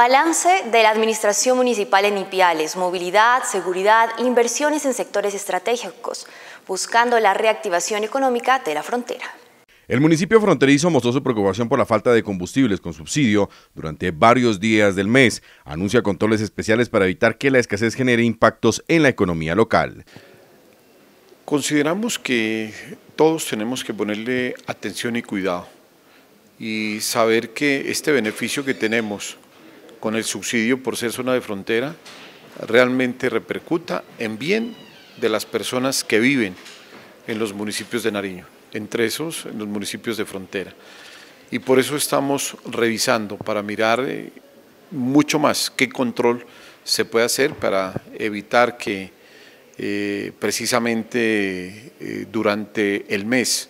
Balance de la Administración Municipal en Ipiales, movilidad, seguridad, inversiones en sectores estratégicos, buscando la reactivación económica de la frontera. El municipio fronterizo mostró su preocupación por la falta de combustibles con subsidio durante varios días del mes. Anuncia controles especiales para evitar que la escasez genere impactos en la economía local. Consideramos que todos tenemos que ponerle atención y cuidado y saber que este beneficio que tenemos con el subsidio por ser zona de frontera realmente repercuta en bien de las personas que viven en los municipios de Nariño, entre esos en los municipios de frontera. Y por eso estamos revisando para mirar eh, mucho más qué control se puede hacer para evitar que eh, precisamente eh, durante el mes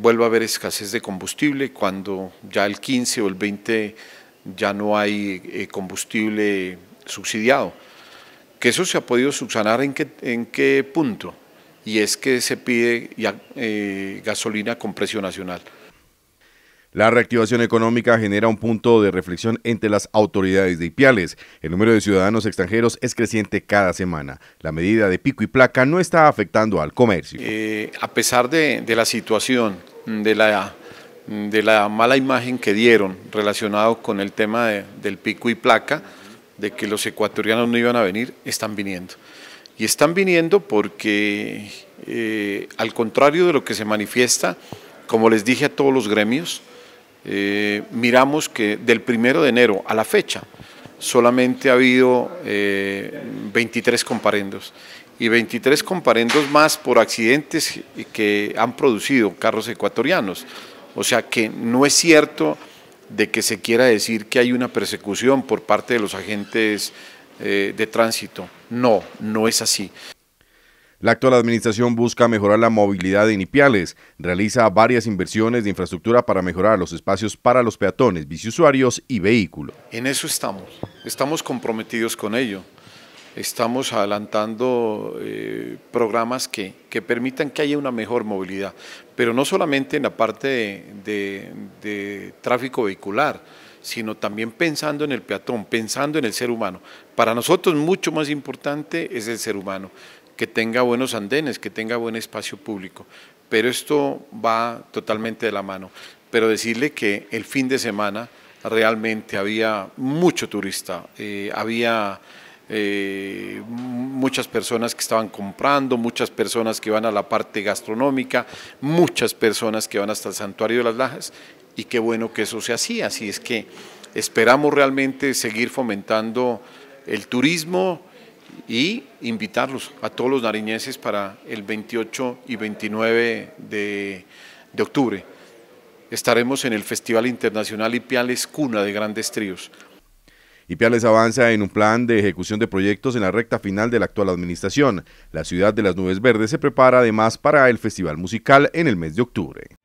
vuelva a haber escasez de combustible cuando ya el 15 o el 20 ya no hay eh, combustible subsidiado. Que eso se ha podido subsanar en qué, en qué punto, y es que se pide eh, gasolina con precio nacional. La reactivación económica genera un punto de reflexión entre las autoridades de Ipiales. El número de ciudadanos extranjeros es creciente cada semana. La medida de pico y placa no está afectando al comercio. Eh, a pesar de la situación, de la Mm, de la mala imagen que dieron relacionado con el tema del pico y placa, de que los ecuatorianos no iban a venir, están viniendo. Y están viniendo porque, eh, al contrario de lo que se manifiesta, como les dije a todos los gremios, eh, miramos que del primero de enero a la fecha solamente ha habido 23 eh, comparendos y 23 comparendos más por accidentes que han producido carros ecuatorianos. O sea que no es cierto de que se quiera decir que hay una persecución por parte de los agentes eh, de tránsito. No, no es así. La actual administración busca mejorar la movilidad en Ipiales, realiza varias inversiones de infraestructura para mejorar los espacios para los peatones, biciusuarios y vehículos. En eso estamos, estamos comprometidos con ello estamos adelantando eh, programas que, permitan que haya una mejor movilidad, pero no solamente en la parte de, tráfico vehicular, sino también pensando en el peatón, pensando en el ser humano. Para nosotros mucho más importante es el ser humano, que tenga buenos andenes, que tenga buen espacio público, pero esto va totalmente de la mano. Pero decirle que el fin de semana realmente había mucho turista, eh, había eh, muchas personas que estaban comprando, muchas personas que van a la parte gastronómica, muchas personas que van hasta el Santuario de las Lajas y qué bueno que eso se hacía. Así es que esperamos realmente seguir fomentando el turismo y invitarlos a todos los nariñeses para el 28 y 29 de, de octubre. Estaremos en el Festival Internacional Ipiales Cuna de Grandes Tríos. Ipiales avanza en un plan de ejecución de proyectos en la recta final de la actual administración. La ciudad de las nubes verdes se prepara además para el Festival Musical en el mes de octubre.